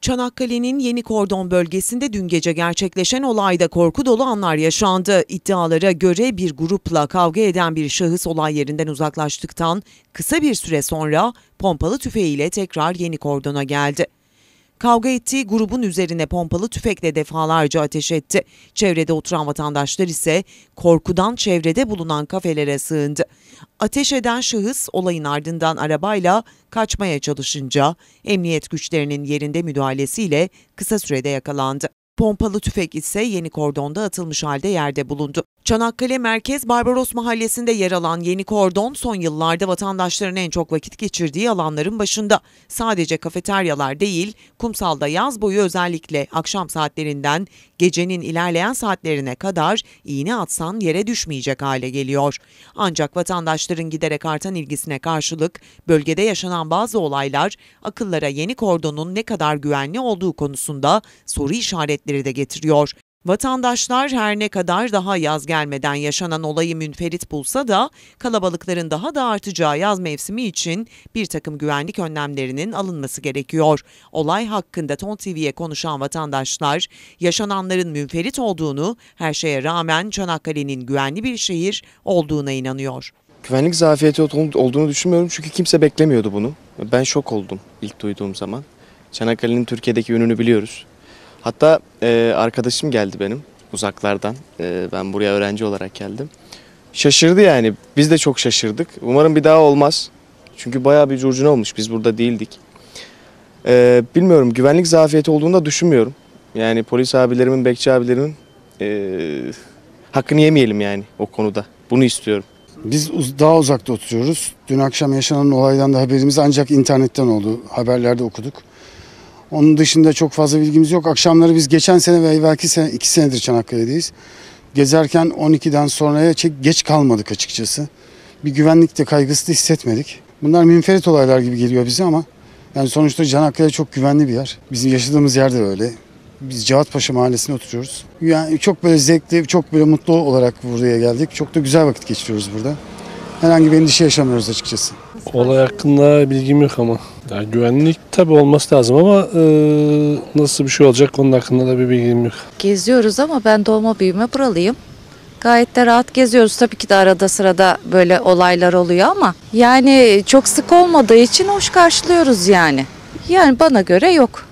Çanakkale'nin Yeni Kordon bölgesinde dün gece gerçekleşen olayda korku dolu anlar yaşandı. İddialara göre bir grupla kavga eden bir şahıs olay yerinden uzaklaştıktan kısa bir süre sonra pompalı tüfeğiyle tekrar Yeni Kordon'a geldi kavga ettiği grubun üzerine pompalı tüfekle defalarca ateş etti. Çevrede oturan vatandaşlar ise korkudan çevrede bulunan kafelere sığındı. Ateş eden şahıs olayın ardından arabayla kaçmaya çalışınca emniyet güçlerinin yerinde müdahalesiyle kısa sürede yakalandı. Pompalı tüfek ise yeni kordonda atılmış halde yerde bulundu. Çanakkale Merkez Barbaros Mahallesi'nde yer alan yeni kordon son yıllarda vatandaşların en çok vakit geçirdiği alanların başında. Sadece kafeteryalar değil, kumsalda yaz boyu özellikle akşam saatlerinden gecenin ilerleyen saatlerine kadar iğne atsan yere düşmeyecek hale geliyor. Ancak vatandaşların giderek artan ilgisine karşılık bölgede yaşanan bazı olaylar akıllara yeni kordonun ne kadar güvenli olduğu konusunda soru işaretleri maliyetleri de getiriyor. Vatandaşlar her ne kadar daha yaz gelmeden yaşanan olayı münferit bulsa da kalabalıkların daha da artacağı yaz mevsimi için bir takım güvenlik önlemlerinin alınması gerekiyor. Olay hakkında Ton TV'ye konuşan vatandaşlar yaşananların münferit olduğunu her şeye rağmen Çanakkale'nin güvenli bir şehir olduğuna inanıyor. Güvenlik zafiyeti olduğunu düşünmüyorum çünkü kimse beklemiyordu bunu. Ben şok oldum ilk duyduğum zaman. Çanakkale'nin Türkiye'deki ününü biliyoruz. Hatta e, arkadaşım geldi benim uzaklardan. E, ben buraya öğrenci olarak geldim. Şaşırdı yani. Biz de çok şaşırdık. Umarım bir daha olmaz. Çünkü bayağı bir curcuna olmuş. Biz burada değildik. E, bilmiyorum güvenlik zafiyeti olduğunu da düşünmüyorum. Yani polis abilerimin, bekçi abilerimin e, hakkını yemeyelim yani o konuda. Bunu istiyorum. Biz daha uzakta oturuyoruz. Dün akşam yaşanan olaydan da haberimiz ancak internetten oldu. Haberlerde okuduk. Onun dışında çok fazla bilgimiz yok. Akşamları biz geçen sene ve belki sene, iki senedir Çanakkale'deyiz. Gezerken 12'den sonraya geç kalmadık açıkçası. Bir güvenlik de kaygısı da hissetmedik. Bunlar münferit olaylar gibi geliyor bize ama yani sonuçta Çanakkale çok güvenli bir yer. Bizim yaşadığımız yer de öyle. Biz Cevatpaşa mahallesi'ne oturuyoruz. Yani çok böyle zevkli, çok böyle mutlu olarak buraya geldik. Çok da güzel vakit geçiriyoruz burada herhangi bir endişe yaşamıyoruz açıkçası. Olay hakkında bilgim yok ama. Yani güvenlik tabii olması lazım ama e, nasıl bir şey olacak onun hakkında da bir bilgim yok. Geziyoruz ama ben doğma büyüme buralıyım. Gayet de rahat geziyoruz. Tabii ki de arada sırada böyle olaylar oluyor ama yani çok sık olmadığı için hoş karşılıyoruz yani. Yani bana göre yok.